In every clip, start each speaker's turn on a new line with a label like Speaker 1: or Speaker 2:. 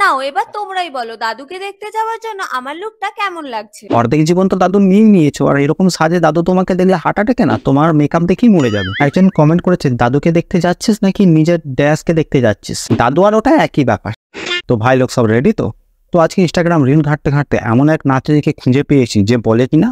Speaker 1: নাও এবার তোমরাই বলো দাদুকে দেখতে যাওয়ার জন্য আমার লুকটা কেমন লাগছে অর্ধেক
Speaker 2: জীবন তো দাদু নিয়ে নিয়েছো আর এরকম সাজে দাদু তোমাকে দিলে হার্ট অ্যাটাকে না তোমার মেকআপ দেখেই মরে যাবে একজন কমেন্ট করেছে দাদুকে দেখতে যাচ্ছিস নাকি নিজের ড্যাশকে দেখতে যাচ্ছিস দাদু আর ওটা একই ব্যাপার তো ভাই লোক সব রেডি তো তো আজকে ইনস্টাগ্রাম রিল ঘাঁটতে ঘাঁটতে এমন এক নাচ দেখে খুঁজে পেয়েছি যে বলে কিনা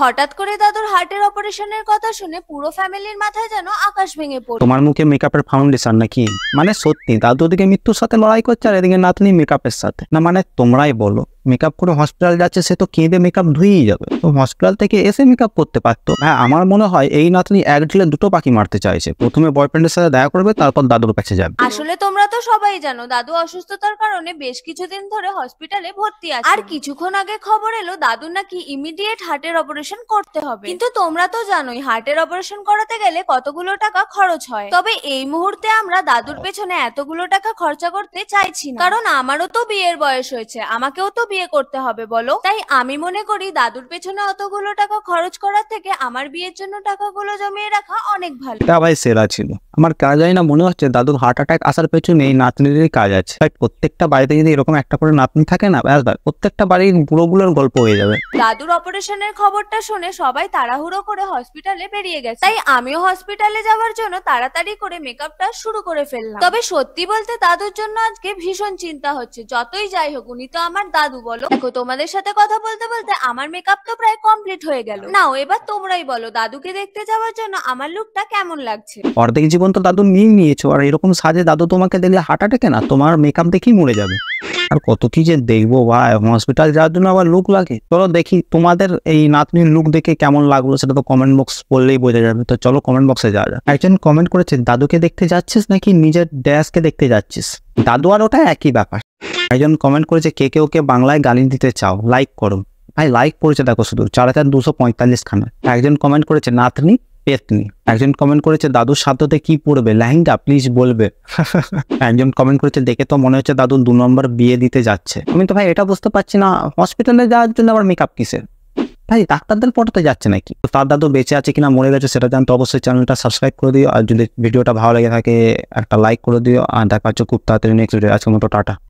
Speaker 1: হঠাৎ করে দাদুর হার্টের অপারেশনের কথা শুনে পুরো ফ্যামিলির মাথায় যেন আকাশ ভেঙে পড়ে
Speaker 2: তোমার মুখে মেকআপের ফাউন্ডেশন নাকি মানে সত্যি দাদু ওদিকে মৃত্যুর সাথে লড়াই করছে আর এদিকে নাতনি মেকআপের সাথে না মানে তোমরাই বলো মেকআপ করে হসপিটাল যাচ্ছে সে তো কেঁদে মেকআপ ধুয়েই যাবে তো হসপিটাল থেকে এসে মেকআপ করতে পারতো হ্যাঁ আমার মনে হয় এই নাতনি এক ঢিলে দুটো পাখি মারতে চাইছে প্রথমে বয়ফ্রেন্ডের সাথে দেখা করবে তারপর দাদুর কাছে যাবে
Speaker 1: আসলে তোমরা তো সবাই জানো দাদু অসুস্থতার কারণে বেশ কিছুদিন ধরে হসপিটালে ভর্তি আছে আর কিছুক্ষণ আগে খবর এলো দাদু নাকি ইমিডিয়েট হার্টের অপারেশন করতে হবে কিন্তু তোমরা তো জানোই হার্টের অপারেশন করাতে গেলে কতগুলো টাকা খরচ হয় তবে এই মুহূর্তে আমরা দাদুর পেছনে এতগুলো টাকা খরচা করতে চাইছি না কারণ আমারও তো বিয়ের বয়স হয়েছে আমাকেও তো বিয়ে করতে হবে বলো তাই আমি মনে করি দাদুর পেছনে অতগুলো টাকা খরচ করার থেকে আমার বিয়ের জন্য টাকাগুলো জমিয়ে রাখা অনেক ভালো
Speaker 2: সেরা ছিল আমার কাজ হয় না মনে হচ্ছে দাদুর হার্ট অ্যাটাক আসার পেছনে এই নাতনিদেরই কাজ আছে তাই প্রত্যেকটা বাড়িতে যদি এরকম একটা করে নাতনি থাকে না ব্যাস প্রত্যেকটা বাড়ির বুড়োগুলোর গল্প হয়ে যাবে
Speaker 1: দাদুর অপারেশনের খবরটা শুনে সবাই তাড়াহুড়ো করে হসপিটালে বেরিয়ে গেছে তাই আমিও হসপিটালে যাওয়ার জন্য তাড়াতাড়ি করে মেকআপটা শুরু করে ফেললাম তবে সত্যি বলতে দাদুর জন্য আজকে ভীষণ চিন্তা হচ্ছে যতই যাই হোক উনি তো আমার দাদু বলো দেখো তোমাদের সাথে কথা বলতে বলতে আমার মেকআপ তো প্রায় কমপ্লিট হয়ে গেল নাও এবার তোমরাই বলো দাদুকে দেখতে যাওয়ার জন্য আমার লুকটা কেমন লাগছে
Speaker 2: অর্ধেক জীবন পর্যন্ত দাদু নিয়ে নিয়েছো আর এরকম সাজে দাদু তোমাকে দেখলে হার্ট অ্যাটাকে না তোমার মেকআপ দেখেই মরে যাবে আর কত কি যে দেখবো ভাই হসপিটাল যাওয়ার জন্য আবার লুক লাগে চলো দেখি তোমাদের এই নাতনির লুক দেখে কেমন লাগলো সেটা তো কমেন্ট বক্স বললেই বোঝা যাবে তো চলো কমেন্ট বক্সে যাওয়া যাক একজন কমেন্ট করেছে দাদুকে দেখতে যাচ্ছিস নাকি নিজের ড্যাশকে দেখতে যাচ্ছিস দাদু আর ওটা একই ব্যাপার একজন কমেন্ট করেছে কে কে ওকে বাংলায় গালি দিতে চাও লাইক করো ভাই লাইক করেছে দেখো শুধু চার হাজার দুশো পঁয়তাল্লিশ খানা একজন কমেন্ট করেছে নাতনি পেতনি একজন কমেন্ট করেছে দাদু সাধ্যতে কি পড়বে লেহেঙ্গা প্লিজ বলবে একজন কমেন্ট করেছে দেখে তো মনে হচ্ছে দাদু দু নম্বর বিয়ে দিতে যাচ্ছে আমি তো ভাই এটা বুঝতে পারছি না হসপিটালে যাওয়ার জন্য আবার মেকআপ কিসের ভাই ডাক্তারদের পড়াতে যাচ্ছে নাকি তার দাদু বেঁচে আছে কিনা মরে গেছে সেটা জানতে অবশ্যই চ্যানেলটা সাবস্ক্রাইব করে দিও আর যদি ভিডিওটা ভালো লেগে থাকে একটা লাইক করে দিও আর দেখা হচ্ছে খুব তাড়াতাড়ি নেক্সট ভিডিও আজকের মতো টাটা